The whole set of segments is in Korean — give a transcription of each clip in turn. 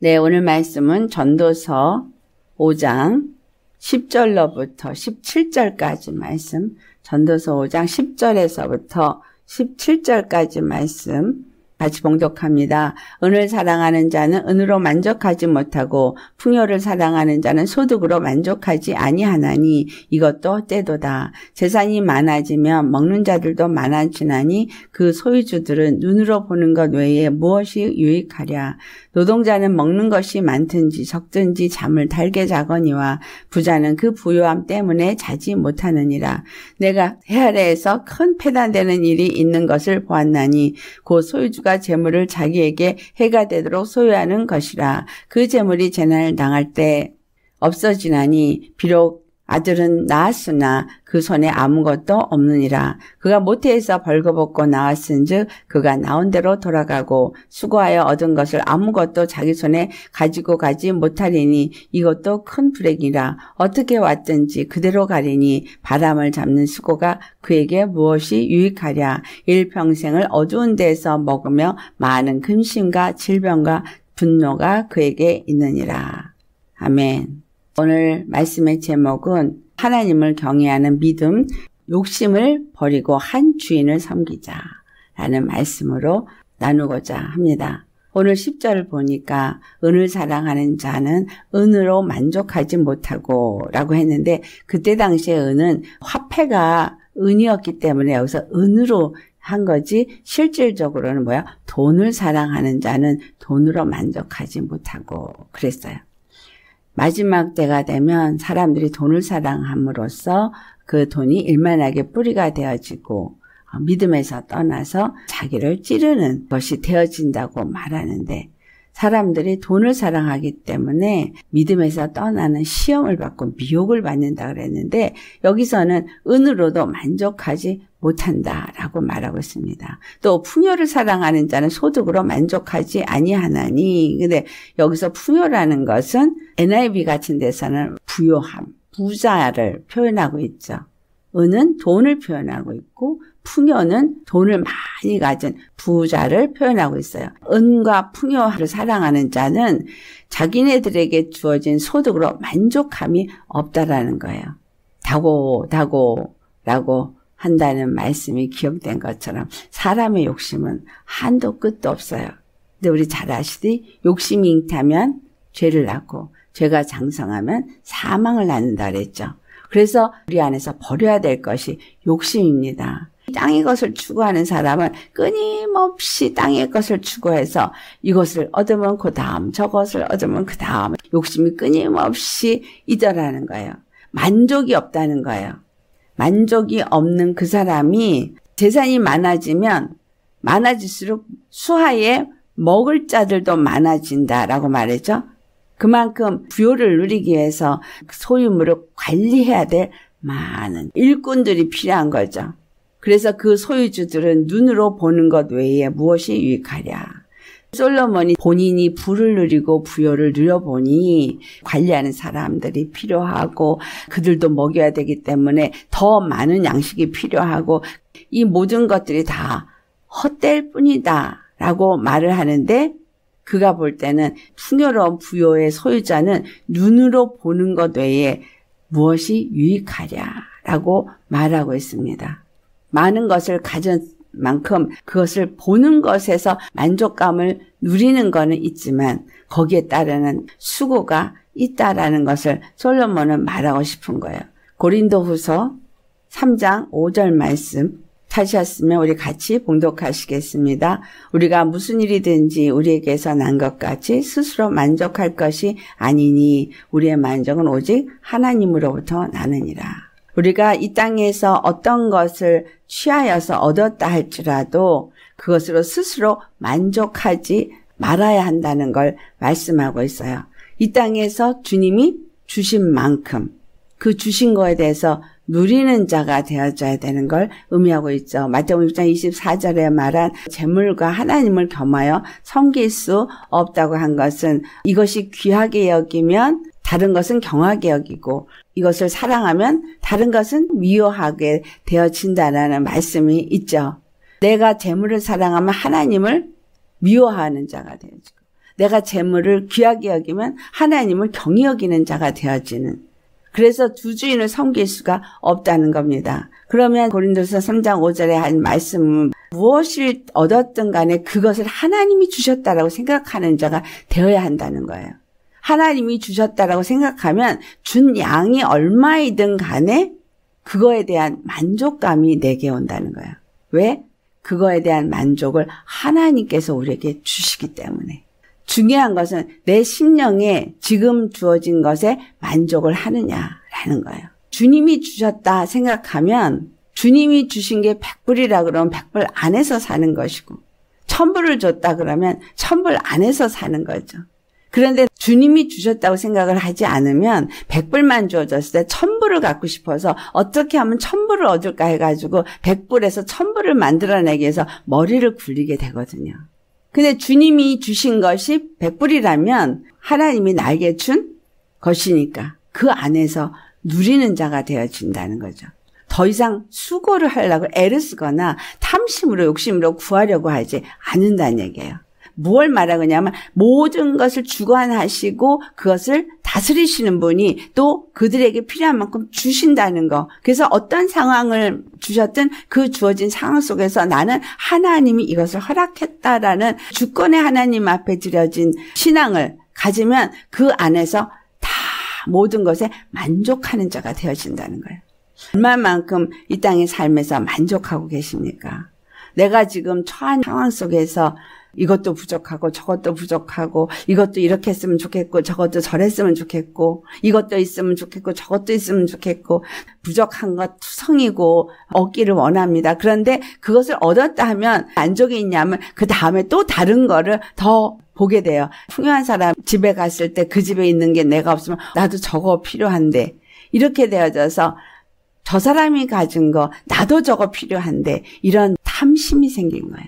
네, 오늘 말씀은 전도서 5장 10절로부터 17절까지 말씀, 전도서 5장 10절에서부터 17절까지 말씀 같이 봉독합니다. 은을 사랑하는 자는 은으로 만족하지 못하고 풍요를 사랑하는 자는 소득으로 만족하지 아니하나니 이것도 때도다. 재산이 많아지면 먹는 자들도 많아지나니 그 소유주들은 눈으로 보는 것 외에 무엇이 유익하랴. 노동자는 먹는 것이 많든지 적든지 잠을 달게 자거니와 부자는 그 부요함 때문에 자지 못하느니라. 내가 해아래에서 큰폐단되는 일이 있는 것을 보았나니 곧 소유주가 재물을 자기에게 해가 되도록 소유하는 것이라. 그 재물이 재난을 당할 때 없어지나니 비록 아들은 나았으나 그 손에 아무것도 없느니라. 그가 모태에서 벌거벗고 나왔은즉 그가 나온 대로 돌아가고 수고하여 얻은 것을 아무것도 자기 손에 가지고 가지 못하리니 이것도 큰 불행이라. 어떻게 왔든지 그대로 가리니 바람을 잡는 수고가 그에게 무엇이 유익하랴. 일평생을 어두운 데에서 먹으며 많은 근심과 질병과 분노가 그에게 있느니라. 아멘. 오늘 말씀의 제목은 하나님을 경외하는 믿음, 욕심을 버리고 한 주인을 섬기자 라는 말씀으로 나누고자 합니다. 오늘 10절을 보니까 은을 사랑하는 자는 은으로 만족하지 못하고 라고 했는데 그때 당시에 은은 화폐가 은이었기 때문에 여기서 은으로 한 거지 실질적으로는 뭐야? 돈을 사랑하는 자는 돈으로 만족하지 못하고 그랬어요. 마지막 때가 되면 사람들이 돈을 사랑함으로써 그 돈이 일만하게 뿌리가 되어지고 어, 믿음에서 떠나서 자기를 찌르는 것이 되어진다고 말하는데 사람들이 돈을 사랑하기 때문에 믿음에서 떠나는 시험을 받고 미혹을 받는다 그랬는데 여기서는 은으로도 만족하지 못한다라고 말하고 있습니다. 또 풍요를 사랑하는 자는 소득으로 만족하지 아니하나니 근데 여기서 풍요라는 것은 NIV 같은 데서는 부요함, 부자를 표현하고 있죠. 은은 돈을 표현하고 있고 풍요는 돈을 많이 가진 부자를 표현하고 있어요. 은과 풍요를 사랑하는 자는 자기네들에게 주어진 소득으로 만족함이 없다라는 거예요. 다고 다고라고 한다는 말씀이 기억된 것처럼 사람의 욕심은 한도 끝도 없어요. 근데 우리 잘 아시듯이 욕심이 잉타면 죄를 낳고 죄가 장성하면 사망을 낳는다 그랬죠. 그래서 우리 안에서 버려야 될 것이 욕심입니다. 땅의 것을 추구하는 사람은 끊임없이 땅의 것을 추구해서 이것을 얻으면 그 다음 저것을 얻으면 그 다음 욕심이 끊임없이 이절하는 거예요. 만족이 없다는 거예요. 만족이 없는 그 사람이 재산이 많아지면 많아질수록 수하에 먹을 자들도 많아진다라고 말했죠. 그만큼 부요를 누리기 위해서 그 소유물을 관리해야 될 많은 일꾼들이 필요한 거죠. 그래서 그 소유주들은 눈으로 보는 것 외에 무엇이 유익하랴. 솔로몬이 본인이 부를 누리고 부여를 누려보니 관리하는 사람들이 필요하고 그들도 먹여야 되기 때문에 더 많은 양식이 필요하고 이 모든 것들이 다 헛될 뿐이다 라고 말을 하는데 그가 볼 때는 풍요로운 부여의 소유자는 눈으로 보는 것 외에 무엇이 유익하랴 라고 말하고 있습니다. 많은 것을 가진 만큼 그것을 보는 것에서 만족감을 누리는 것은 있지만 거기에 따르는 수고가 있다라는 것을 솔로몬은 말하고 싶은 거예요. 고린도후서 3장 5절 말씀 찾으셨으면 우리 같이 봉독하시겠습니다. 우리가 무슨 일이든지 우리에게서 난 것 같이 스스로 만족할 것이 아니니 우리의 만족은 오직 하나님으로부터 나느니라. 우리가 이 땅에서 어떤 것을 취하여서 얻었다 할지라도 그것으로 스스로 만족하지 말아야 한다는 걸 말씀하고 있어요. 이 땅에서 주님이 주신 만큼 그 주신 거에 대해서 누리는 자가 되어져야 되는 걸 의미하고 있죠. 마태복음 6장 24절에 말한 재물과 하나님을 겸하여 섬길 수 없다고 한 것은 이것이 귀하게 여기면 다른 것은 경화개혁이고 이것을 사랑하면 다른 것은 미워하게 되어진다라는 말씀이 있죠. 내가 재물을 사랑하면 하나님을 미워하는 자가 되어지고 내가 재물을 귀하게 여기면 하나님을 경히 여기는 자가 되어지는 그래서 두 주인을 섬길 수가 없다는 겁니다. 그러면 고린도서 3장 5절에 한 말씀은 무엇을 얻었든 간에 그것을 하나님이 주셨다라고 생각하는 자가 되어야 한다는 거예요. 하나님이 주셨다라고 생각하면 준 양이 얼마이든 간에 그거에 대한 만족감이 내게 온다는 거야. 왜? 그거에 대한 만족을 하나님께서 우리에게 주시기 때문에. 중요한 것은 내 심령에 지금 주어진 것에 만족을 하느냐라는 거예요. 주님이 주셨다 생각하면 주님이 주신 게 백불이라 그러면 백불 안에서 사는 것이고 천불을 줬다 그러면 천불 안에서 사는 거죠. 그런데 주님이 주셨다고 생각을 하지 않으면 백불만 주어졌을 때 천불을 갖고 싶어서 어떻게 하면 천불을 얻을까 해가지고 백불에서 천불을 만들어내기 위해서 머리를 굴리게 되거든요. 근데 주님이 주신 것이 백불이라면 하나님이 나에게 준 것이니까 그 안에서 누리는 자가 되어진다는 거죠. 더 이상 수고를 하려고 애를 쓰거나 탐심으로 욕심으로 구하려고 하지 않는다는 얘기예요. 뭘 말하느냐면 모든 것을 주관하시고 그것을 다스리시는 분이 또 그들에게 필요한 만큼 주신다는 거. 그래서 어떤 상황을 주셨든 그 주어진 상황 속에서 나는 하나님이 이것을 허락했다라는 주권의 하나님 앞에 드려진 신앙을 가지면 그 안에서 다 모든 것에 만족하는 자가 되어진다는 거예요. 얼마만큼 이 땅의 삶에서 만족하고 계십니까? 내가 지금 처한 상황 속에서 이것도 부족하고 저것도 부족하고 이것도 이렇게 했으면 좋겠고 저것도 저랬으면 좋겠고 이것도 있으면 좋겠고 저것도 있으면 좋겠고 부족한 것 투성이고 얻기를 원합니다. 그런데 그것을 얻었다 하면 만족이 있냐면 그 다음에 또 다른 거를 더 보게 돼요. 풍요한 사람 집에 갔을 때 그 집에 있는 게 내가 없으면 나도 저거 필요한데 이렇게 되어져서 저 사람이 가진 거 나도 저거 필요한데 이런 탐심이 생긴 거예요.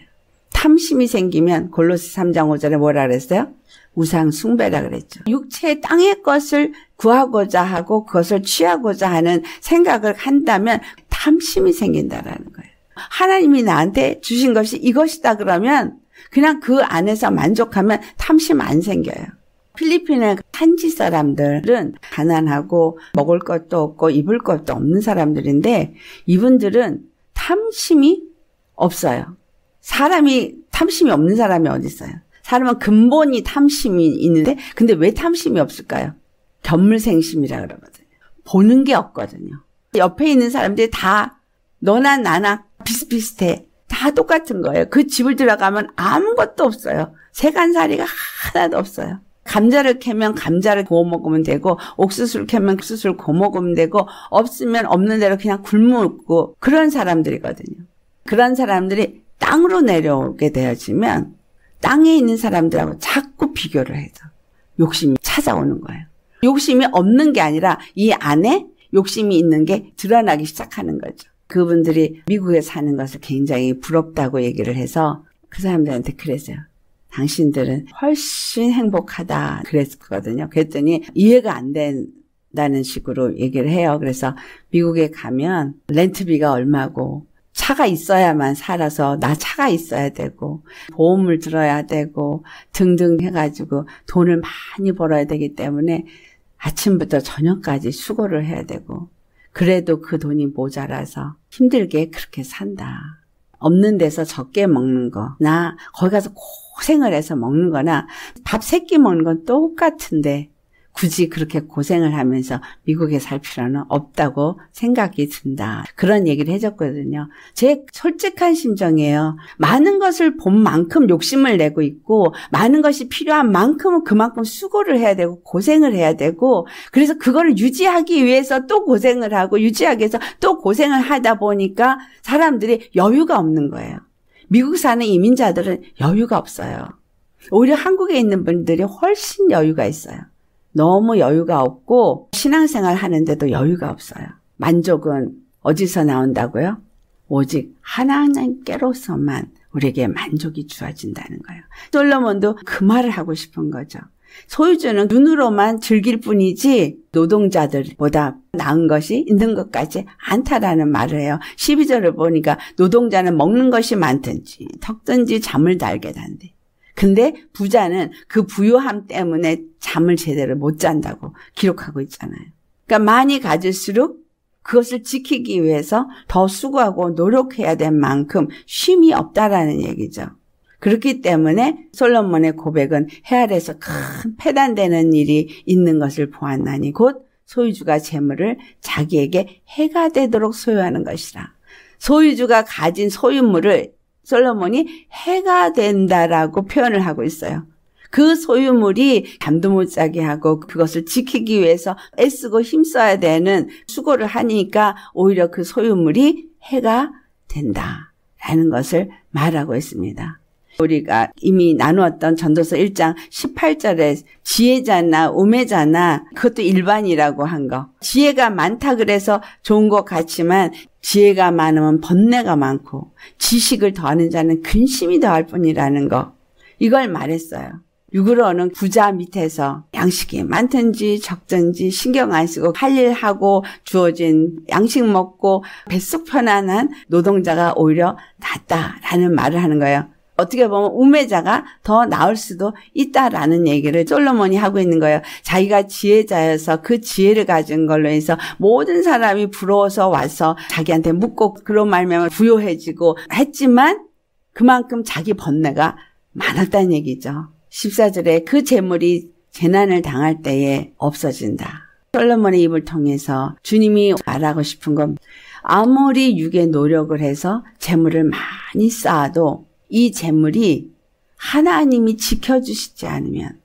탐심이 생기면 골로스 3장 5절에 뭐라 그랬어요? 우상 숭배라 그랬죠. 육체의 땅의 것을 구하고자 하고 그것을 취하고자 하는 생각을 한다면 탐심이 생긴다라는 거예요. 하나님이 나한테 주신 것이 이것이다 그러면 그냥 그 안에서 만족하면 탐심 안 생겨요. 필리핀의 산지 사람들은 가난하고 먹을 것도 없고 입을 것도 없는 사람들인데 이분들은 탐심이 없어요. 사람이 탐심이 없는 사람이 어디 있어요? 사람은 근본이 탐심이 있는데 근데 왜 탐심이 없을까요? 견물생심이라 그러거든요. 보는 게 없거든요. 옆에 있는 사람들이 다 너나 나나 비슷비슷해. 다 똑같은 거예요. 그 집을 들어가면 아무것도 없어요. 세간살이가 하나도 없어요. 감자를 캐면 감자를 구워 먹으면 되고 옥수수를 캐면 옥수수를 구워 먹으면 되고 없으면 없는 대로 그냥 굶고 그런 사람들이거든요. 그런 사람들이 땅으로 내려오게 되어지면 땅에 있는 사람들하고 자꾸 비교를 해서 욕심이 찾아오는 거예요. 욕심이 없는 게 아니라 이 안에 욕심이 있는 게 드러나기 시작하는 거죠. 그분들이 미국에 사는 것을 굉장히 부럽다고 얘기를 해서 그 사람들한테 그랬어요. 당신들은 훨씬 행복하다 그랬거든요. 그랬더니 이해가 안 된다는 식으로 얘기를 해요. 그래서 미국에 가면 렌트비가 얼마고 차가 있어야만 살아서 나 차가 있어야 되고 보험을 들어야 되고 등등 해가지고 돈을 많이 벌어야 되기 때문에 아침부터 저녁까지 수고를 해야 되고 그래도 그 돈이 모자라서 힘들게 그렇게 산다. 없는 데서 적게 먹는 거 나 거기 가서 고생을 해서 먹는 거나 밥 세끼 먹는 건 똑같은데 굳이 그렇게 고생을 하면서 미국에 살 필요는 없다고 생각이 든다. 그런 얘기를 해줬거든요. 제 솔직한 심정이에요. 많은 것을 본 만큼 욕심을 내고 있고 많은 것이 필요한 만큼은 그만큼 수고를 해야 되고 고생을 해야 되고 그래서 그거를 유지하기 위해서 또 고생을 하고 유지하기 위해서 또 고생을 하다 보니까 사람들이 여유가 없는 거예요. 미국 사는 이민자들은 여유가 없어요. 오히려 한국에 있는 분들이 훨씬 여유가 있어요. 너무 여유가 없고 신앙생활 하는데도 여유가 없어요. 만족은 어디서 나온다고요? 오직 하나님께로서만 우리에게 만족이 주어진다는 거예요. 솔로몬도 그 말을 하고 싶은 거죠. 소유주는 눈으로만 즐길 뿐이지 노동자들보다 나은 것이 있는 것까지 않다라는 말을 해요. 12절을 보니까 노동자는 먹는 것이 많든지 턱든지 잠을 달게 단대. 근데 부자는 그 부유함 때문에 잠을 제대로 못 잔다고 기록하고 있잖아요. 그러니까 많이 가질수록 그것을 지키기 위해서 더 수고하고 노력해야 될 만큼 쉼이 없다라는 얘기죠. 그렇기 때문에 솔로몬의 고백은 해아에서큰폐단되는 일이 있는 것을 보았나니 곧 소유주가 재물을 자기에게 해가 되도록 소유하는 것이라. 소유주가 가진 소유물을 솔로몬이 해가 된다라고 표현을 하고 있어요. 그 소유물이 잠도 못 자게 하고 그것을 지키기 위해서 애쓰고 힘써야 되는 수고를 하니까 오히려 그 소유물이 해가 된다라는 것을 말하고 있습니다. 우리가 이미 나누었던 전도서 1장 18절에 지혜자나 우매자나 그것도 일반이라고 한 거. 지혜가 많다 그래서 좋은 것 같지만 지혜가 많으면 번뇌가 많고 지식을 더하는 자는 근심이 더할 뿐이라는 거. 이걸 말했어요. 육으로는 부자 밑에서 양식이 많든지 적든지 신경 안 쓰고 할일 하고 주어진 양식 먹고 뱃속 편안한 노동자가 오히려 낫다라는 말을 하는 거예요. 어떻게 보면 우매자가 더 나을 수도 있다라는 얘기를 솔로몬이 하고 있는 거예요. 자기가 지혜자여서 그 지혜를 가진 걸로 해서 모든 사람이 부러워서 와서 자기한테 묻고 그런 말면 부여해지고 했지만 그만큼 자기 번뇌가 많았다는 얘기죠. 14절에 그 재물이 재난을 당할 때에 없어진다. 솔로몬의 입을 통해서 주님이 말하고 싶은 건 아무리 육의 노력을 해서 재물을 많이 쌓아도 이 재물이 하나님이 지켜주시지 않으면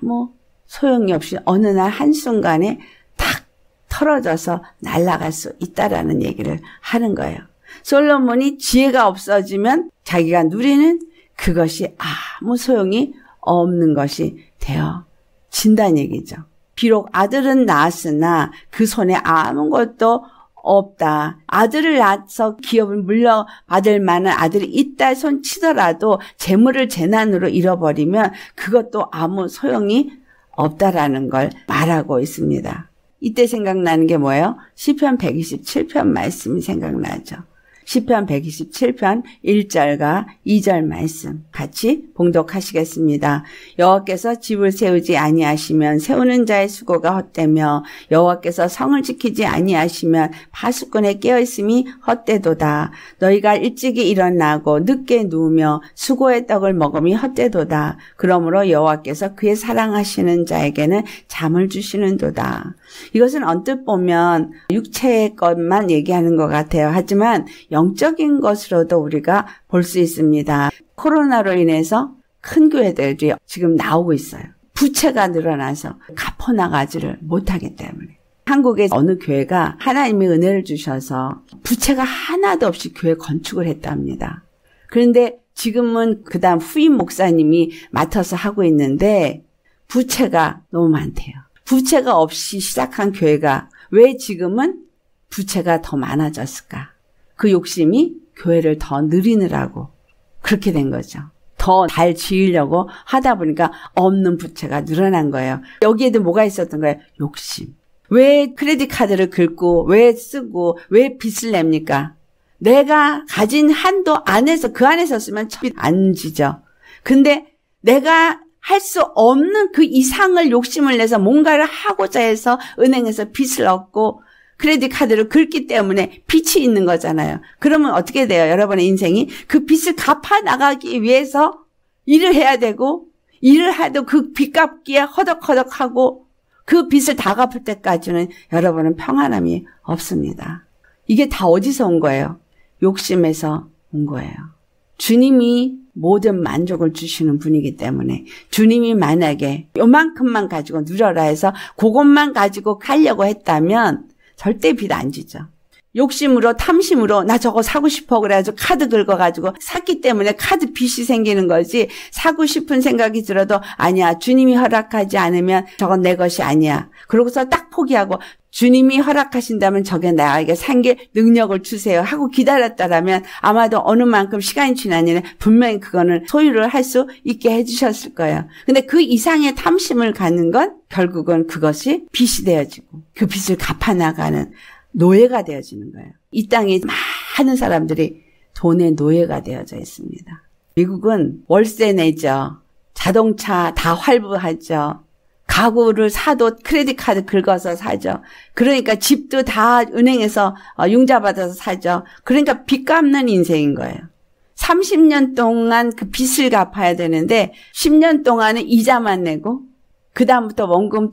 아무 뭐 소용이 없이 어느 날 한순간에 탁 털어져서 날아갈 수 있다라는 얘기를 하는 거예요. 솔로몬이 지혜가 없어지면 자기가 누리는 그것이 아무 소용이 없는 것이 되어 진다 얘기죠. 비록 아들은 낳았으나 그 손에 아무것도 없다. 아들을 낳아서 기업을 물려받을 만한 아들이 있다 손 치더라도 재물을 재난으로 잃어버리면 그것도 아무 소용이 없다라는 걸 말하고 있습니다. 이때 생각나는 게 뭐예요? 시편 127편 말씀이 생각나죠. 10편 127편 1절과 2절 말씀 같이 봉독하시겠습니다. 여호와께서 집을 세우지 아니하시면 세우는 자의 수고가 헛되며 여호와께서 성을 지키지 아니하시면 파수꾼의 깨어있음이 헛되도다. 너희가 일찍이 일어나고 늦게 누우며 수고의 떡을 먹음이 헛되도다. 그러므로 여호와께서 그의 사랑하시는 자에게는 잠을 주시는도다. 이것은 언뜻 보면 육체의 것만 얘기하는 것 같아요. 하지만 영적인 것으로도 우리가 볼 수 있습니다. 코로나로 인해서 큰 교회들이 지금 나오고 있어요. 부채가 늘어나서 갚아나가지를 못하기 때문에. 한국의 어느 교회가 하나님이 은혜를 주셔서 부채가 하나도 없이 교회 건축을 했답니다. 그런데 지금은 그다음 후임 목사님이 맡아서 하고 있는데 부채가 너무 많대요. 부채가 없이 시작한 교회가 왜 지금은 부채가 더 많아졌을까? 그 욕심이 교회를 더 늘리느라고 그렇게 된 거죠. 더 잘 지으려고 하다 보니까 없는 부채가 늘어난 거예요. 여기에도 뭐가 있었던 거예요? 욕심. 왜 크레딧 카드를 긁고 왜 쓰고 왜 빚을 냅니까? 내가 가진 한도 안에서 그 안에서 쓰면 첩이 안 지죠. 근데 내가 할수 없는 그 이상을 욕심을 내서 뭔가를 하고자 해서 은행에서 빚을 얻고 크레딧 카드를 긁기 때문에 빚이 있는 거잖아요. 그러면 어떻게 돼요? 여러분의 인생이 그 빚을 갚아 나가기 위해서 일을 해야 되고 일을 해도 그 빚 갚기에 허덕허덕하고 그 빚을 다 갚을 때까지는 여러분은 평안함이 없습니다. 이게 다 어디서 온 거예요? 욕심에서 온 거예요. 주님이 모든 만족을 주시는 분이기 때문에 주님이 만약에 요만큼만 가지고 누려라 해서 그것만 가지고 가려고 했다면 절대 빚 안 지죠. 욕심으로 탐심으로 나 저거 사고 싶어 그래가지고 카드 긁어가지고 샀기 때문에 카드 빚이 생기는 거지 사고 싶은 생각이 들어도 아니야 주님이 허락하지 않으면 저건 내 것이 아니야 그러고서 딱 포기하고 주님이 허락하신다면 저게 나에게 산 게 능력을 주세요 하고 기다렸다라면 아마도 어느 만큼 시간이 지나면 분명히 그거는 소유를 할 수 있게 해주셨을 거예요. 근데 그 이상의 탐심을 갖는건 결국은 그것이 빚이 되어지고 그 빚을 갚아나가는 노예가 되어지는 거예요. 이 땅에 많은 사람들이 돈의 노예가 되어져 있습니다. 미국은 월세 내죠. 자동차 다 활부하죠. 가구를 사도 크레딧 카드 긁어서 사죠. 그러니까 집도 다 은행에서 어, 융자 받아서 사죠. 그러니까 빚 갚는 인생인 거예요. 30년 동안 그 빚을 갚아야 되는데 10년 동안은 이자만 내고 그 다음부터 원금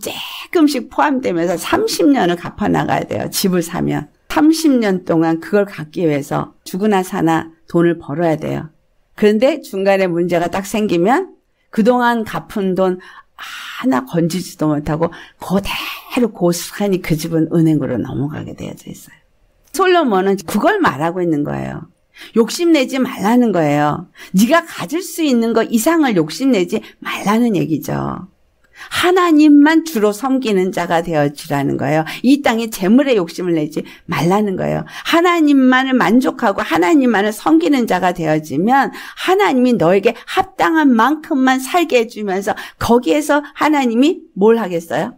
조금씩 포함되면서 30년을 갚아 나가야 돼요. 집을 사면 30년 동안 그걸 갚기 위해서 죽으나 사나 돈을 벌어야 돼요. 그런데 중간에 문제가 딱 생기면 그동안 갚은 돈 하나 건지지도 못하고 그대로 고스란히 그 집은 은행으로 넘어가게 되어져 있어요. 솔로몬은 그걸 말하고 있는 거예요. 욕심내지 말라는 거예요. 네가 가질 수 있는 거 이상을 욕심내지 말라는 얘기죠. 하나님만 주로 섬기는 자가 되어지라는 거예요. 이 땅에 재물의 욕심을 내지 말라는 거예요. 하나님만을 만족하고 하나님만을 섬기는 자가 되어지면 하나님이 너에게 합당한 만큼만 살게 해주면서 거기에서 하나님이 뭘 하겠어요?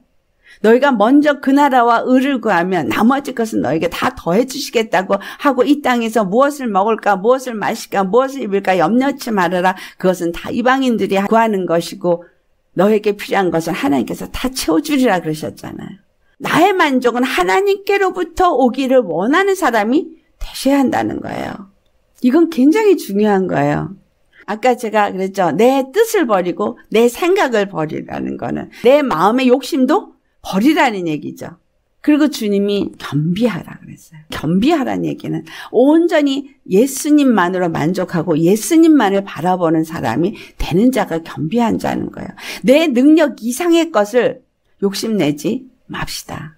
너희가 먼저 그 나라와 을을 구하면 나머지 것은 너에게 다 더해 주시겠다고 하고 이 땅에서 무엇을 먹을까 무엇을 마실까 무엇을 입을까 염려치 말아라 그것은 다 이방인들이 구하는 것이고 너에게 필요한 것은 하나님께서 다 채워주리라 그러셨잖아요. 나의 만족은 하나님께로부터 오기를 원하는 사람이 되셔야 한다는 거예요. 이건 굉장히 중요한 거예요. 아까 제가 그랬죠. 내 뜻을 버리고 내 생각을 버리라는 거는 내 마음의 욕심도 버리라는 얘기죠. 그리고 주님이 겸비하라 그랬어요. 겸비하라는 얘기는 온전히 예수님만으로 만족하고 예수님만을 바라보는 사람이 되는 자가 겸비한 자는 거예요. 내 능력 이상의 것을 욕심내지 맙시다.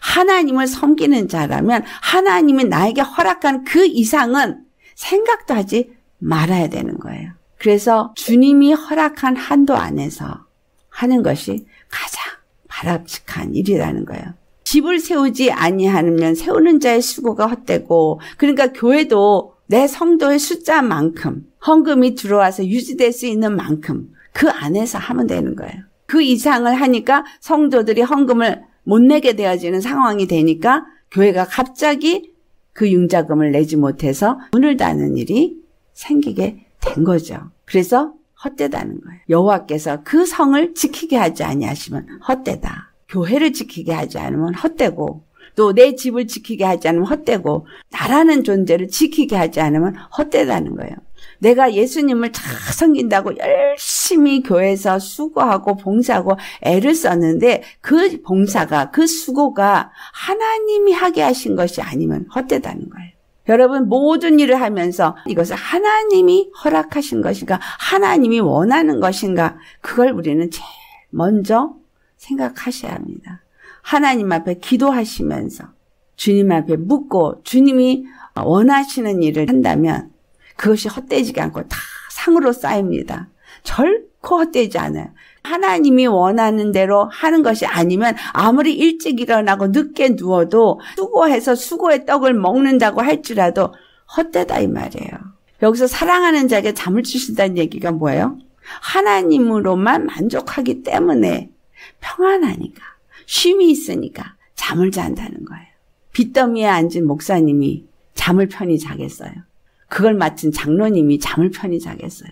하나님을 섬기는 자라면 하나님이 나에게 허락한 그 이상은 생각도 하지 말아야 되는 거예요. 그래서 주님이 허락한 한도 안에서 하는 것이 가장 바람직한 일이라는 거예요. 집을 세우지 아니하면 세우는 자의 수고가 헛되고 그러니까 교회도 내 성도의 숫자만큼 헌금이 들어와서 유지될 수 있는 만큼 그 안에서 하면 되는 거예요. 그 이상을 하니까 성도들이 헌금을 못 내게 되어지는 상황이 되니까 교회가 갑자기 그 융자금을 내지 못해서 문을 닫는 일이 생기게 된 거죠. 그래서 헛되다는 거예요. 여호와께서 그 성을 지키게 하지 아니하시면 헛되다. 교회를 지키게 하지 않으면 헛되고 또 내 집을 지키게 하지 않으면 헛되고 나라는 존재를 지키게 하지 않으면 헛되다는 거예요. 내가 예수님을 잘 섬긴다고 열심히 교회에서 수고하고 봉사하고 애를 썼는데 그 봉사가 그 수고가 하나님이 하게 하신 것이 아니면 헛되다는 거예요. 여러분 모든 일을 하면서 이것을 하나님이 허락하신 것인가 하나님이 원하는 것인가 그걸 우리는 제일 먼저 생각하셔야 합니다. 하나님 앞에 기도하시면서 주님 앞에 묻고 주님이 원하시는 일을 한다면 그것이 헛되지 않고 다 상으로 쌓입니다. 절코 헛되지 않아요. 하나님이 원하는 대로 하는 것이 아니면 아무리 일찍 일어나고 늦게 누워도 수고해서 수고의 떡을 먹는다고 할지라도 헛되다 이 말이에요. 여기서 사랑하는 자에게 잠을 주신다는 얘기가 뭐예요? 하나님으로만 만족하기 때문에 평안하니까, 쉼이 있으니까 잠을 잔다는 거예요. 빚더미에 앉은 목사님이 잠을 편히 자겠어요. 그걸 맡은 장로님이 잠을 편히 자겠어요.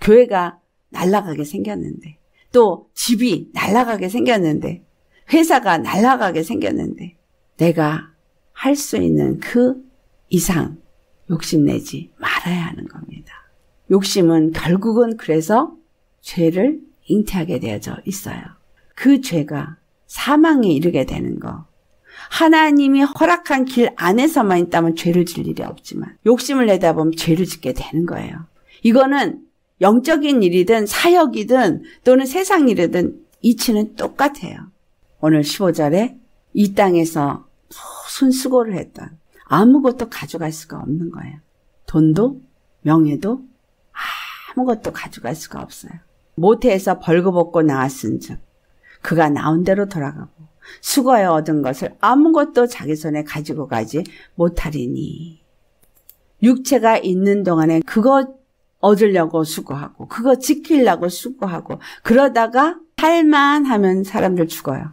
교회가 날라가게 생겼는데, 또 집이 날라가게 생겼는데, 회사가 날라가게 생겼는데, 내가 할 수 있는 그 이상 욕심내지 말아야 하는 겁니다. 욕심은 결국은 그래서 죄를 잉태하게 되어져 있어요. 그 죄가 사망에 이르게 되는 거. 하나님이 허락한 길 안에서만 있다면 죄를 질 일이 없지만 욕심을 내다보면 죄를 짓게 되는 거예요. 이거는 영적인 일이든 사역이든 또는 세상 일이든 이치는 똑같아요. 오늘 15절에 이 땅에서 무슨 수고를 했던 아무것도 가져갈 수가 없는 거예요. 돈도 명예도 아무것도 가져갈 수가 없어요. 모태에서 벌거벗고 나왔은 즉 그가 나온 대로 돌아가고 수고하 얻은 것을 아무것도 자기 손에 가지고 가지 못하리니 육체가 있는 동안에 그거 얻으려고 수고하고 그거 지키려고 수고하고 그러다가 살만 하면 사람들 죽어요.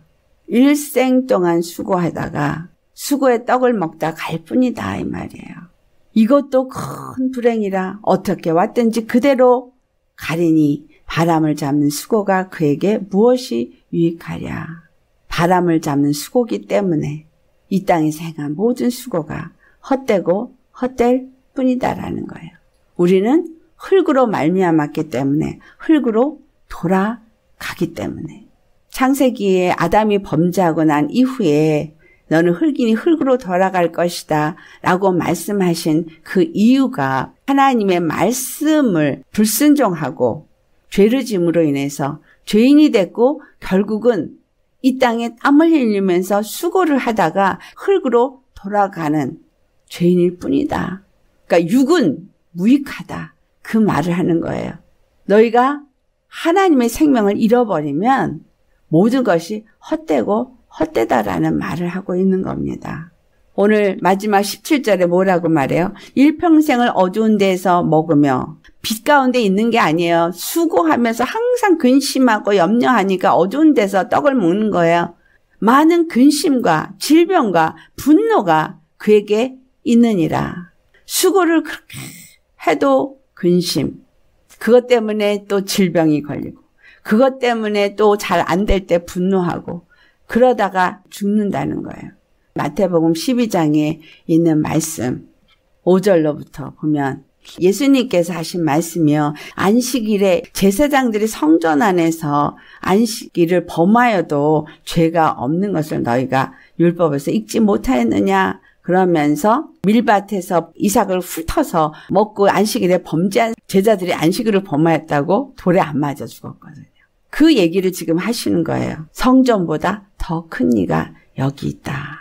일생 동안 수고하다가 수고의 떡을 먹다 갈 뿐이다 이 말이에요. 이것도 큰 불행이라 어떻게 왔든지 그대로 가리니 바람을 잡는 수고가 그에게 무엇이 유익하랴. 바람을 잡는 수고기 때문에 이 땅에서 행한 모든 수고가 헛되고 헛될 뿐이다라는 거예요. 우리는 흙으로 말미암았기 때문에 흙으로 돌아가기 때문에 창세기에 아담이 범죄하고 난 이후에 너는 흙이니 흙으로 돌아갈 것이다 라고 말씀하신 그 이유가 하나님의 말씀을 불순종하고 죄를 짐으로 인해서 죄인이 됐고 결국은 이 땅에 땀을 흘리면서 수고를 하다가 흙으로 돌아가는 죄인일 뿐이다. 그러니까 육은 무익하다. 그 말을 하는 거예요. 너희가 하나님의 생명을 잃어버리면 모든 것이 헛되고 헛되다라는 말을 하고 있는 겁니다. 오늘 마지막 17절에 뭐라고 말해요? 일평생을 어두운 데서 먹으며 빛 가운데 있는 게 아니에요. 수고하면서 항상 근심하고 염려하니까 어두운 데서 떡을 먹는 거예요. 많은 근심과 질병과 분노가 그에게 있느니라. 수고를 그렇게 해도 근심. 그것 때문에 또 질병이 걸리고, 그것 때문에 또 잘 안 될 때 분노하고, 그러다가 죽는다는 거예요. 마태복음 12장에 있는 말씀, 5절로부터 보면, 예수님께서 하신 말씀이요. 안식일에 제사장들이 성전 안에서 안식일을 범하여도 죄가 없는 것을 너희가 율법에서 읽지 못하였느냐. 그러면서 밀밭에서 이삭을 훑어서 먹고 안식일에 범죄한 제자들이 안식일을 범하였다고 돌에 안 맞아 죽었거든요. 그 얘기를 지금 하시는 거예요. 성전보다 더 큰 이가 여기 있다.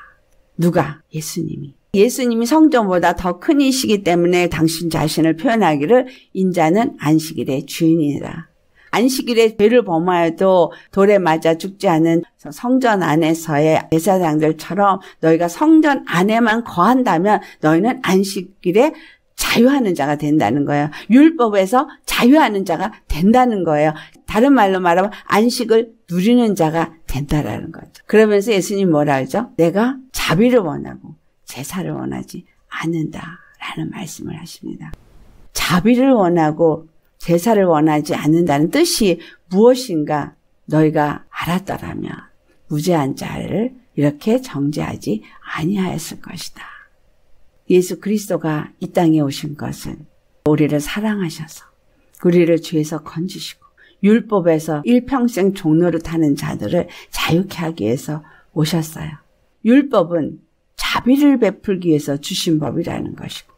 누가? 예수님이. 예수님이 성전보다 더 큰 이시기 때문에 당신 자신을 표현하기를 인자는 안식일의 주인이라. 안식일에 죄를 범하여도 돌에 맞아 죽지 않은 성전 안에서의 제사장들처럼 너희가 성전 안에만 거한다면 너희는 안식일에 자유하는 자가 된다는 거예요. 율법에서 자유하는 자가 된다는 거예요. 다른 말로 말하면 안식을 누리는 자가 된다라는 거죠. 그러면서 예수님 뭐라 하죠? 내가 자비를 원하고 제사를 원하지 않는다라는 말씀을 하십니다. 자비를 원하고 제사를 원하지 않는다는 뜻이 무엇인가 너희가 알았더라면 무죄한 자를 이렇게 정죄하지 아니하였을 것이다. 예수 그리스도가 이 땅에 오신 것은 우리를 사랑하셔서 우리를 죄에서 건지시고 율법에서 일평생 종로를 타는 자들을 자유케 하기 위해서 오셨어요. 율법은 자비를 베풀기 위해서 주신 법이라는 것이고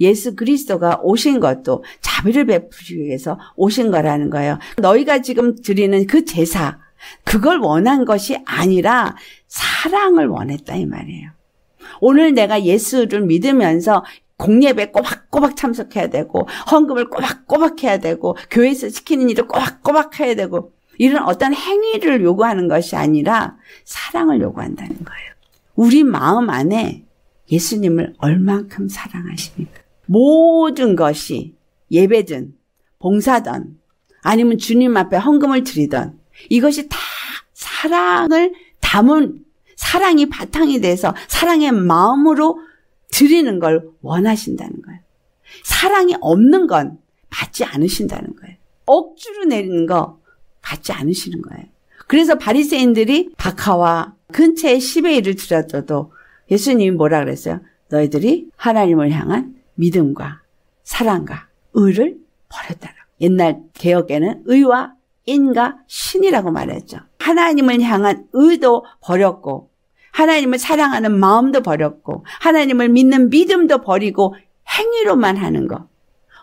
예수 그리스도가 오신 것도 자비를 베풀기 위해서 오신 거라는 거예요. 너희가 지금 드리는 그 제사 그걸 원한 것이 아니라 사랑을 원했다 이 말이에요. 오늘 내가 예수를 믿으면서 공예배 꼬박꼬박 참석해야 되고 헌금을 꼬박꼬박 해야 되고 교회에서 시키는 일을 꼬박꼬박 해야 되고 이런 어떤 행위를 요구하는 것이 아니라 사랑을 요구한다는 거예요. 우리 마음 안에 예수님을 얼만큼 사랑하십니까? 모든 것이 예배든 봉사든 아니면 주님 앞에 헌금을 드리던 이것이 다 사랑을 담은 사랑이 바탕이 돼서 사랑의 마음으로 드리는 걸 원하신다는 거예요. 사랑이 없는 건 받지 않으신다는 거예요. 억지로 내리는 거 받지 않으시는 거예요. 그래서 바리새인들이 박하와 근처에 시베이를 들여줘도 예수님이 뭐라 그랬어요? 너희들이 하나님을 향한 믿음과 사랑과 의를 버렸다라. 옛날 개혁에는 의와 인과 신이라고 말했죠. 하나님을 향한 의도 버렸고 하나님을 사랑하는 마음도 버렸고 하나님을 믿는 믿음도 버리고 행위로만 하는 것.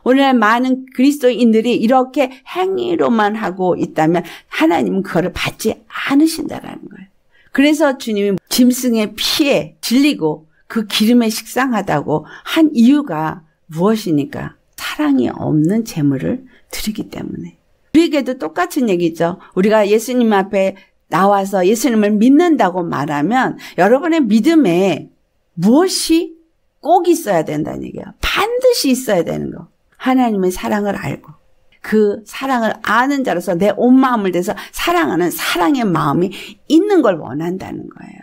오늘 많은 그리스도인들이 이렇게 행위로만 하고 있다면 하나님은 그거를 받지 않으신다라는 거예요. 그래서 주님이 짐승의 피에 질리고 그 기름에 식상하다고 한 이유가 무엇이니까 사랑이 없는 재물을 드리기 때문에 우리에게도 똑같은 얘기죠. 우리가 예수님 앞에 나와서 예수님을 믿는다고 말하면 여러분의 믿음에 무엇이 꼭 있어야 된다는 얘기예요. 반드시 있어야 되는 거. 하나님의 사랑을 알고 그 사랑을 아는 자로서 내 온 마음을 대서 사랑하는 사랑의 마음이 있는 걸 원한다는 거예요.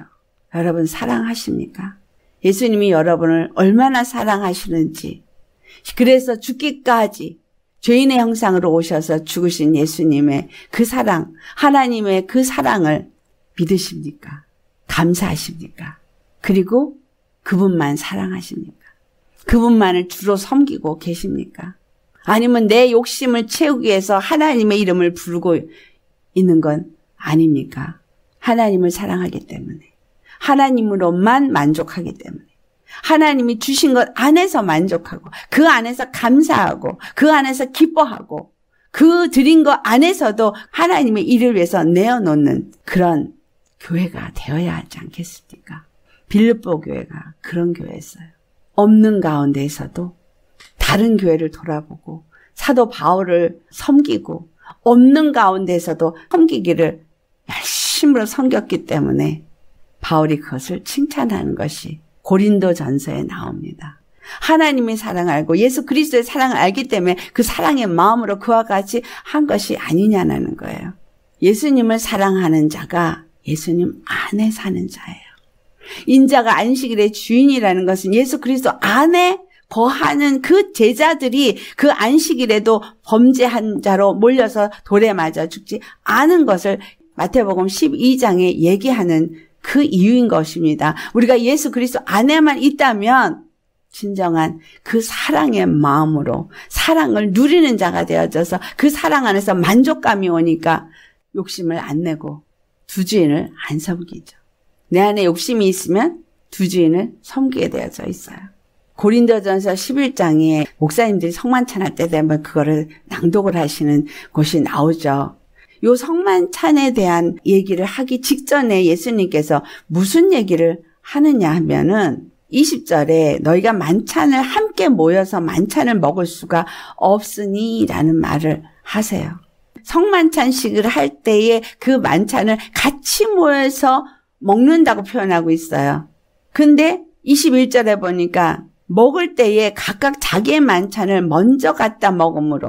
여러분 사랑하십니까? 예수님이 여러분을 얼마나 사랑하시는지 그래서 죽기까지 죄인의 형상으로 오셔서 죽으신 예수님의 그 사랑, 하나님의 그 사랑을 믿으십니까? 감사하십니까? 그리고 그분만 사랑하십니까? 그분만을 주로 섬기고 계십니까? 아니면 내 욕심을 채우기 위해서 하나님의 이름을 부르고 있는 건 아닙니까? 하나님을 사랑하기 때문에. 하나님으로만 만족하기 때문에. 하나님이 주신 것 안에서 만족하고, 그 안에서 감사하고, 그 안에서 기뻐하고, 그 드린 것 안에서도 하나님의 일을 위해서 내어놓는 그런 교회가 되어야 하지 않겠습니까? 빌립보 교회가 그런 교회였어요. 없는 가운데에서도 다른 교회를 돌아보고 사도 바울을 섬기고 없는 가운데서도 에 섬기기를 열심히 섬겼기 때문에 바울이 그것을 칭찬하는 것이 고린도 전서에 나옵니다. 하나님의 사랑 알고 예수 그리스도의 사랑을 알기 때문에 그 사랑의 마음으로 그와 같이 한 것이 아니냐는 거예요. 예수님을 사랑하는 자가 예수님 안에 사는 자예요. 인자가 안식일의 주인이라는 것은 예수 그리스도 안에 거하는 그 제자들이 그 안식일에도 범죄한 자로 몰려서 돌에 맞아 죽지 않은 것을 마태복음 12장에 얘기하는 그 이유인 것입니다. 우리가 예수 그리스도 안에만 있다면 진정한 그 사랑의 마음으로 사랑을 누리는 자가 되어져서 그 사랑 안에서 만족감이 오니까 욕심을 안 내고 두 주인을 안 섬기죠. 내 안에 욕심이 있으면 두 주인을 섬기게 되어져 있어요. 고린도전서 11장에 목사님들이 성만찬할 때 되면 그거를 낭독을 하시는 곳이 나오죠. 요 성만찬에 대한 얘기를 하기 직전에 예수님께서 무슨 얘기를 하느냐 하면은 20절에 너희가 만찬을 함께 모여서 만찬을 먹을 수가 없으니 라는 말을 하세요. 성만찬식을 할 때에 그 만찬을 같이 모여서 먹는다고 표현하고 있어요. 근데 21절에 보니까 먹을 때에 각각 자기의 만찬을 먼저 갖다 먹음으로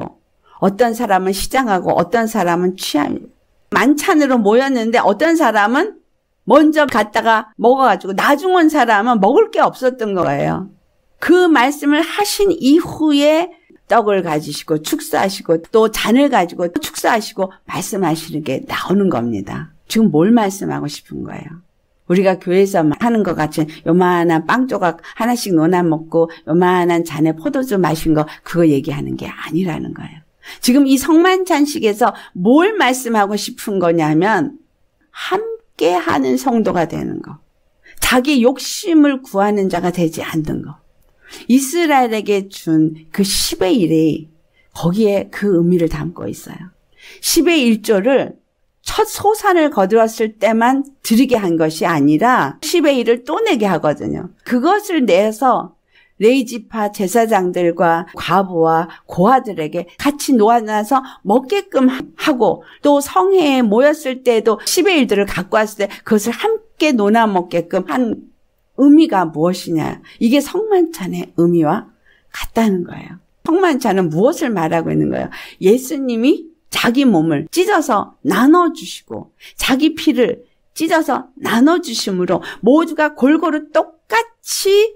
어떤 사람은 시장하고 어떤 사람은 취한 만찬으로 모였는데 어떤 사람은 먼저 갔다가 먹어가지고 나중 온 사람은 먹을 게 없었던 거예요. 그 말씀을 하신 이후에 떡을 가지시고 축사하시고 또 잔을 가지고 축사하시고 말씀하시는 게 나오는 겁니다. 지금 뭘 말씀하고 싶은 거예요? 우리가 교회에서 하는 것같이 요만한 빵 조각 하나씩 논아 먹고 요만한 잔에 포도주 마신 거 그거 얘기하는 게 아니라는 거예요. 지금 이 성만찬식에서 뭘 말씀하고 싶은 거냐면 함께 하는 성도가 되는 거. 자기 욕심을 구하는 자가 되지 않는 거. 이스라엘에게 준 그 10의 1이 거기에 그 의미를 담고 있어요. 10의 1조를 첫 소산을 거두었을 때만 드리게 한 것이 아니라 10의 1을 또 내게 하거든요. 그것을 내서 레이지파 제사장들과 과부와 고아들에게 같이 놓아놔서 먹게끔 하고 또 성회에 모였을 때도 10의 일들을 갖고 왔을 때 그것을 함께 논아 먹게끔 한 의미가 무엇이냐. 이게 성만찬의 의미와 같다는 거예요. 성만찬은 무엇을 말하고 있는 거예요? 예수님이 자기 몸을 찢어서 나눠주시고 자기 피를 찢어서 나눠주심으로 모두가 골고루 똑같이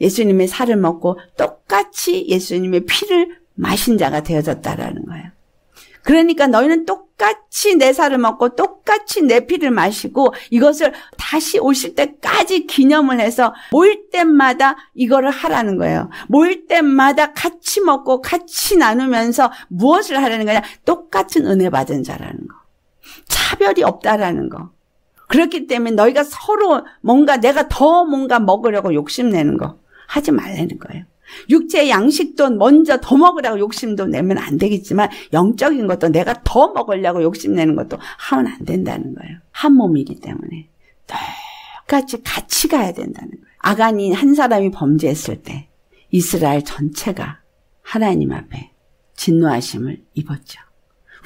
예수님의 살을 먹고 똑같이 예수님의 피를 마신 자가 되어졌다라는 거예요. 그러니까 너희는 똑같이 내 살을 먹고 똑같이 내 피를 마시고 이것을 다시 오실 때까지 기념을 해서 모일 때마다 이거를 하라는 거예요. 모일 때마다 같이 먹고 같이 나누면서 무엇을 하라는 거냐? 똑같은 은혜 받은 자라는 거. 차별이 없다라는 거. 그렇기 때문에 너희가 서로 뭔가 내가 더 뭔가 먹으려고 욕심내는 거 하지 말라는 거예요. 육체 양식도 먼저 더 먹으라고 욕심도 내면 안 되겠지만 영적인 것도 내가 더 먹으려고 욕심내는 것도 하면 안 된다는 거예요. 한 몸이기 때문에 똑같이 같이 가야 된다는 거예요. 아간이 한 사람이 범죄했을 때 이스라엘 전체가 하나님 앞에 진노하심을 입었죠.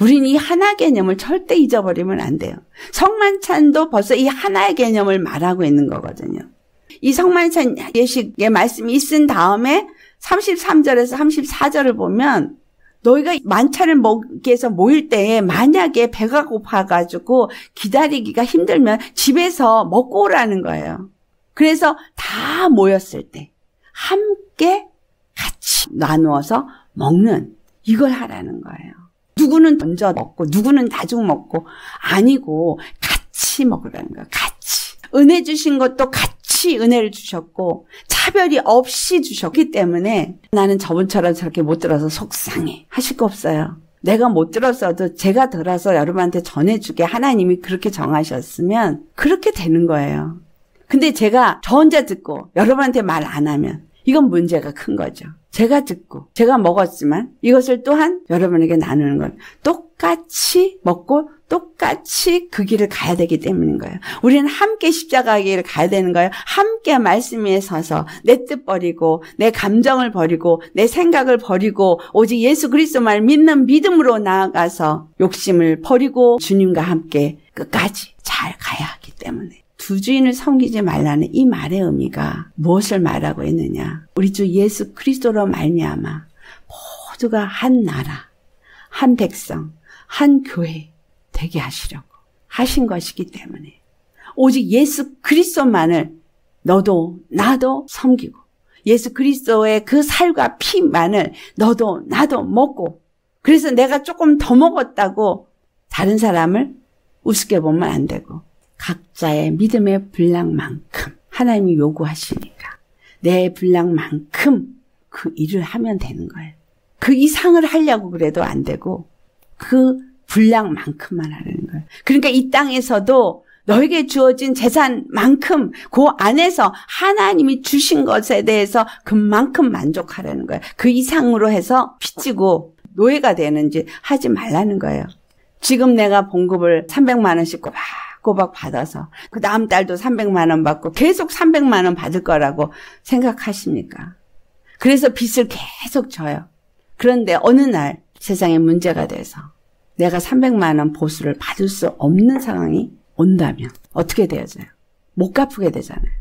우린 이 하나 개념을 절대 잊어버리면 안 돼요. 성만찬도 벌써 이 하나의 개념을 말하고 있는 거거든요. 이 성만찬 예식의 말씀이 있은 다음에 33절에서 34절을 보면 너희가 만찬을 먹기 위해서 모일 때에 만약에 배가 고파가지고 기다리기가 힘들면 집에서 먹고 오라는 거예요. 그래서 다 모였을 때 함께 같이 나누어서 먹는 이걸 하라는 거예요. 누구는 먼저 먹고 누구는 나중 먹고 아니고 같이 먹으라는 거예요. 같이 은혜 주신 것도 같이 없이 은혜를 주셨고 차별이 없이 주셨기 때문에 나는 저분처럼 저렇게 못 들어서 속상해 하실 거 없어요. 내가 못 들었어도 제가 들어서 여러분한테 전해주게 하나님이 그렇게 정하셨으면 그렇게 되는 거예요. 근데 제가 저 혼자 듣고 여러분한테 말 안 하면 이건 문제가 큰 거죠. 제가 듣고 제가 먹었지만 이것을 또한 여러분에게 나누는 건 똑같이 먹고 똑같이 그 길을 가야 되기 때문인 거예요. 우리는 함께 십자가 길을 가야 되는 거예요. 함께 말씀 위에 서서 내 뜻 버리고 내 감정을 버리고 내 생각을 버리고 오직 예수 그리스도만 믿는 믿음으로 나아가서 욕심을 버리고 주님과 함께 끝까지 잘 가야 하기 때문에 두 주인을 섬기지 말라는 이 말의 의미가 무엇을 말하고 있느냐? 우리 주 예수 그리스도로 말미암아 모두가 한 나라, 한 백성, 한 교회 되게 하시려고 하신 것이기 때문에 오직 예수 그리스도만을 너도 나도 섬기고 예수 그리스도의 그 살과 피만을 너도 나도 먹고 그래서 내가 조금 더 먹었다고 다른 사람을 우습게 보면 안 되고 각자의 믿음의 분량만큼 하나님이 요구하시니까 내 분량만큼 그 일을 하면 되는 거예요. 그 이상을 하려고 그래도 안 되고 그 분량만큼만 하는 거예요. 그러니까 이 땅에서도 너에게 주어진 재산만큼 그 안에서 하나님이 주신 것에 대해서 그만큼 만족하라는 거예요. 그 이상으로 해서 빚지고 노예가 되는지 하지 말라는 거예요. 지금 내가 봉급을 300만 원씩 꼬박 꼬박 받아서 그 다음 달도 300만 원 받고 계속 300만 원 받을 거라고 생각하십니까? 그래서 빚을 계속 져요. 그런데 어느 날 세상에 문제가 돼서 내가 300만 원 보수를 받을 수 없는 상황이 온다면 어떻게 되어져요? 못 갚게 되잖아요.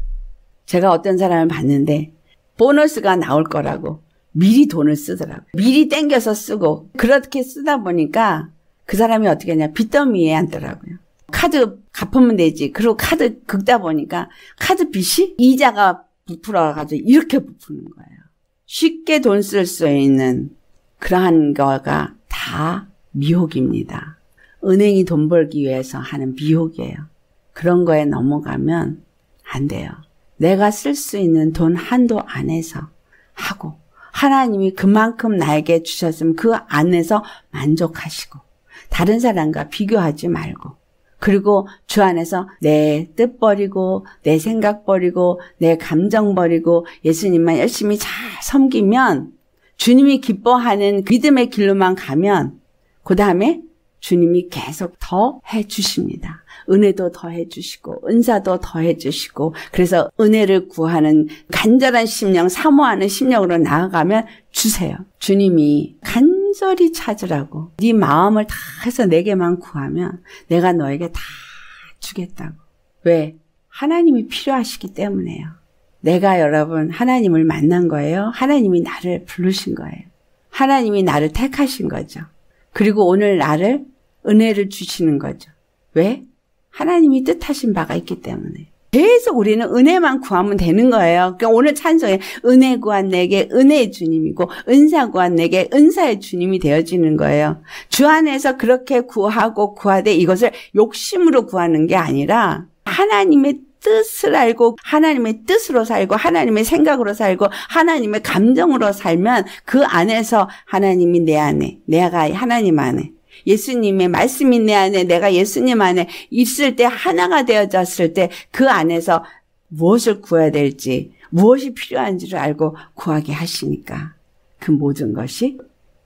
제가 어떤 사람을 봤는데 보너스가 나올 거라고 미리 돈을 쓰더라고요. 미리 땡겨서 쓰고 그렇게 쓰다 보니까 그 사람이 어떻게 했냐 빚더미에 앉더라고요. 카드 갚으면 되지. 그리고 카드 긁다 보니까 카드 빚이 이자가 부풀어가지고 이렇게 부푸는 거예요. 쉽게 돈 쓸 수 있는 그러한 거가 다 미혹입니다. 은행이 돈 벌기 위해서 하는 미혹이에요. 그런 거에 넘어가면 안 돼요. 내가 쓸 수 있는 돈 한도 안에서 하고 하나님이 그만큼 나에게 주셨으면 그 안에서 만족하시고 다른 사람과 비교하지 말고 그리고 주 안에서 내 뜻 버리고 내 생각 버리고 내 감정 버리고 예수님만 열심히 잘 섬기면 주님이 기뻐하는 믿음의 길로만 가면 그 다음에 주님이 계속 더 해주십니다. 은혜도 더 해주시고 은사도 더 해주시고 그래서 은혜를 구하는 간절한 심령 사모하는 심령으로 나아가면 주세요. 주님이 간 간절히 찾으라고 네 마음을 다 해서 내게만 구하면 내가 너에게 다 주겠다고. 왜? 하나님이 필요하시기 때문에요. 내가 여러분 하나님을 만난 거예요. 하나님이 나를 부르신 거예요. 하나님이 나를 택하신 거죠. 그리고 오늘 나를 은혜를 주시는 거죠. 왜? 하나님이 뜻하신 바가 있기 때문에. 계속 우리는 은혜만 구하면 되는 거예요. 그러니까 오늘 찬송에 은혜 구한 내게 은혜의 주님이고 은사 구한 내게 은사의 주님이 되어지는 거예요. 주 안에서 그렇게 구하고 구하되 이것을 욕심으로 구하는 게 아니라 하나님의 뜻을 알고 하나님의 뜻으로 살고 하나님의 생각으로 살고 하나님의 감정으로 살면 그 안에서 하나님이 내 안에 내가 하나님 안에 예수님의 말씀이 내 안에 내가 예수님 안에 있을 때 하나가 되어졌을 때 그 안에서 무엇을 구해야 될지 무엇이 필요한지를 알고 구하게 하시니까 그 모든 것이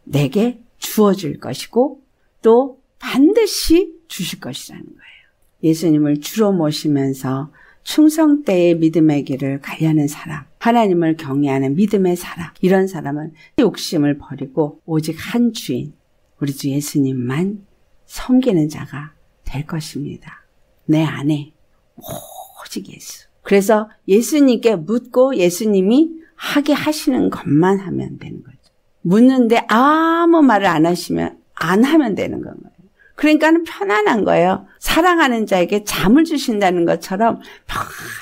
내게 주어질 것이고 또 반드시 주실 것이라는 거예요. 예수님을 주로 모시면서 충성 때의 믿음의 길을 가려는 사람, 하나님을 경외하는 믿음의 사람, 이런 사람은 욕심을 버리고 오직 한 주인, 우리 주 예수님만 섬기는 자가 될 것입니다. 내 안에 오직 예수. 그래서 예수님께 묻고 예수님이 하게 하시는 것만 하면 되는 거죠. 묻는데 아무 말을 안 하시면 안 하면 되는 거예요. 그러니까 편안한 거예요. 사랑하는 자에게 잠을 주신다는 것처럼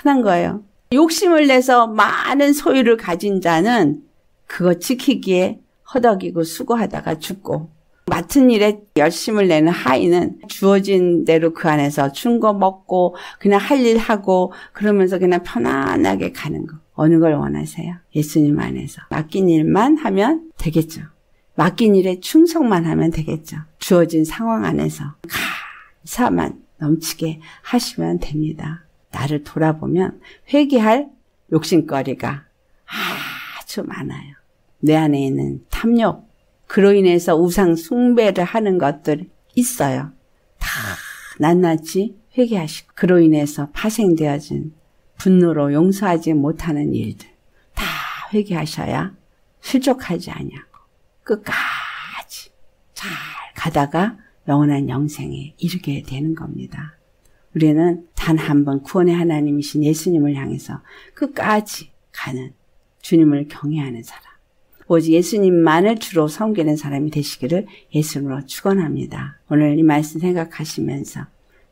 편한 거예요. 욕심을 내서 많은 소유를 가진 자는 그거 지키기에 허덕이고 수고하다가 죽고 맡은 일에 열심을 내는 하인은 주어진 대로 그 안에서 준거 먹고 그냥 할 일 하고 그러면서 그냥 편안하게 가는 거. 어느 걸 원하세요? 예수님 안에서. 맡긴 일만 하면 되겠죠. 맡긴 일에 충성만 하면 되겠죠. 주어진 상황 안에서 감사만 넘치게 하시면 됩니다. 나를 돌아보면 회개할 욕심거리가 아주 많아요. 내 안에 있는 탐욕, 그로 인해서 우상 숭배를 하는 것들 있어요. 다 낱낱이 회개하시고 그로 인해서 파생되어진 분노로 용서하지 못하는 일들 다 회개하셔야 실족하지 아니고 끝까지 잘 가다가 영원한 영생에 이르게 되는 겁니다. 우리는 단 한 번 구원의 하나님이신 예수님을 향해서 끝까지 가는 주님을 경외하는 사람. 오직 예수님만을 주로 섬기는 사람이 되시기를 예수님으로 축원합니다. 오늘 이 말씀 생각하시면서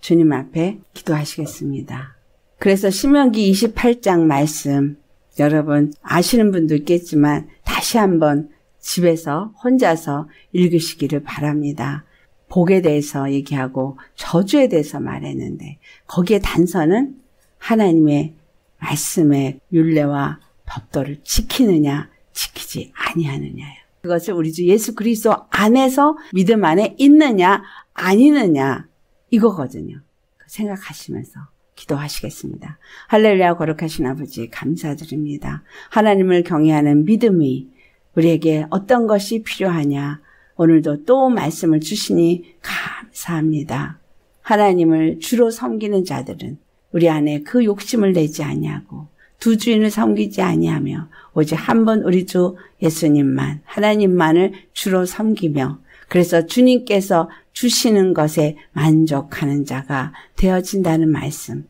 주님 앞에 기도하시겠습니다. 그래서 신명기 28장 말씀 여러분 아시는 분도 있겠지만 다시 한번 집에서 혼자서 읽으시기를 바랍니다. 복에 대해서 얘기하고 저주에 대해서 말했는데 거기에 단서는 하나님의 말씀의 윤례와 법도를 지키느냐 지키지 아니하느냐요. 그것을 우리 주 예수 그리스도 안에서 믿음 안에 있느냐 아니느냐 이거거든요. 생각하시면서 기도하시겠습니다. 할렐루야 거룩하신 아버지 감사드립니다. 하나님을 경외하는 믿음이 우리에게 어떤 것이 필요하냐 오늘도 또 말씀을 주시니 감사합니다. 하나님을 주로 섬기는 자들은 우리 안에 그 욕심을 내지 아니하고 두 주인을 섬기지 아니하며 오직 한 번 우리 주 예수님만 하나님만을 주로 섬기며 그래서 주님께서 주시는 것에 만족하는 자가 되어진다는 말씀.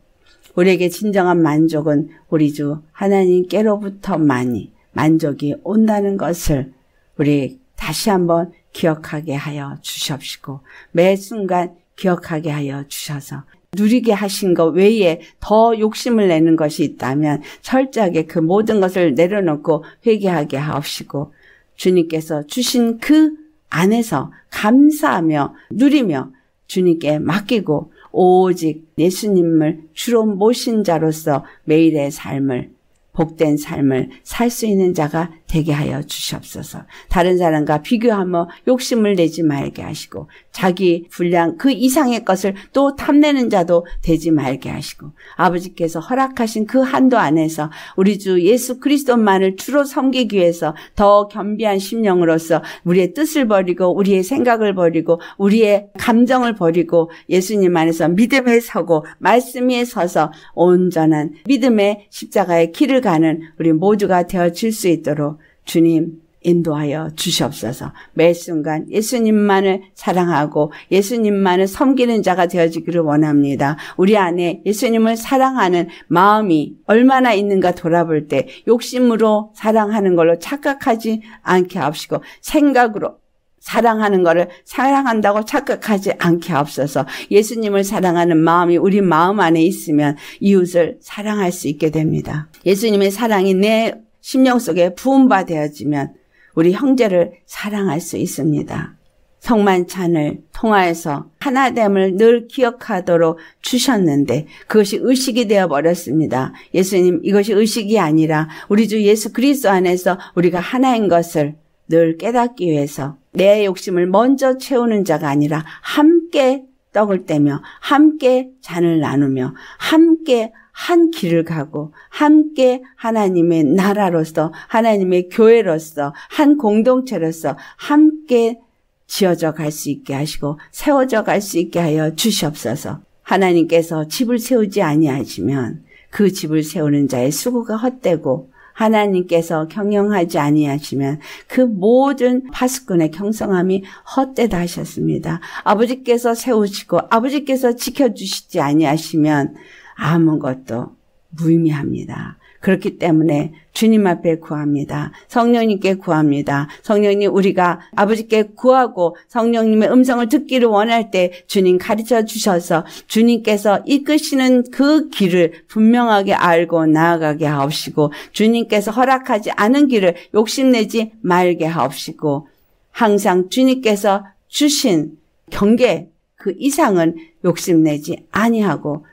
우리에게 진정한 만족은 우리 주하나님께로부터많이 만족이 온다는 것을 우리 다시 한번 기억하게 하여 주시옵시고 매 순간 기억하게 하여 주셔서 누리게 하신 것 외에 더 욕심을 내는 것이 있다면 철저하게 그 모든 것을 내려놓고 회개하게 하옵시고 주님께서 주신 그 안에서 감사하며 누리며 주님께 맡기고 오직 예수님을 주로 모신 자로서 매일의 삶을 복된 삶을 살 수 있는 자가 되게 하여 주시옵소서. 다른 사람과 비교하며 욕심을 내지 말게 하시고 자기 분량 그 이상의 것을 또 탐내는 자도 되지 말게 하시고 아버지께서 허락하신 그 한도 안에서 우리 주 예수 그리스도만을 주로 섬기기 위해서 더 겸비한 심령으로서 우리의 뜻을 버리고 우리의 생각을 버리고 우리의 감정을 버리고 예수님 안에서 믿음에 서고 말씀 에 서서 온전한 믿음의 십자가의 길을 가는 우리 모두가 되어질 수 있도록 주님 인도하여 주시옵소서. 매 순간 예수님만을 사랑하고 예수님만을 섬기는 자가 되어지기를 원합니다. 우리 안에 예수님을 사랑하는 마음이 얼마나 있는가 돌아볼 때 욕심으로 사랑하는 걸로 착각하지 않게 하시고 생각으로 사랑하는 것을 사랑한다고 착각하지 않게 하옵소서 예수님을 사랑하는 마음이 우리 마음 안에 있으면 이웃을 사랑할 수 있게 됩니다. 예수님의 사랑이 내 심령 속에 부음바 되어지면 우리 형제를 사랑할 수 있습니다. 성만찬을 통하여서 하나됨을 늘 기억하도록 주셨는데 그것이 의식이 되어 버렸습니다. 예수님 이것이 의식이 아니라 우리 주 예수 그리스 안에서 우리가 하나인 것을 늘 깨닫기 위해서 내 욕심을 먼저 채우는 자가 아니라 함께 떡을 떼며 함께 잔을 나누며 함께 한 길을 가고 함께 하나님의 나라로서 하나님의 교회로서 한 공동체로서 함께 지어져 갈 수 있게 하시고 세워져 갈 수 있게 하여 주시옵소서. 하나님께서 집을 세우지 아니하시면 그 집을 세우는 자의 수고가 헛되고 하나님께서 경영하지 아니하시면 그 모든 파수꾼의 경성함이 헛되다 하셨습니다. 아버지께서 세우시고 아버지께서 지켜주시지 아니하시면 아무것도 무의미합니다. 그렇기 때문에 주님 앞에 구합니다. 성령님께 구합니다. 성령님 우리가 아버지께 구하고 성령님의 음성을 듣기를 원할 때 주님 가르쳐 주셔서 주님께서 이끄시는 그 길을 분명하게 알고 나아가게 하옵시고 주님께서 허락하지 않은 길을 욕심내지 말게 하옵시고 항상 주님께서 주신 경계 그 이상은 욕심내지 아니하고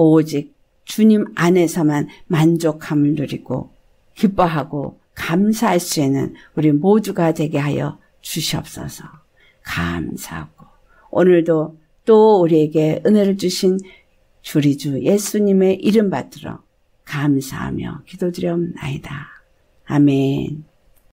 오직 주님 안에서만 만족함을 누리고 기뻐하고 감사할 수 있는 우리 모두가 되게 하여 주시옵소서. 감사하고 오늘도 또 우리에게 은혜를 주신 주리 주 예수님의 이름 받들어 감사하며 기도드려옵나이다. 아멘.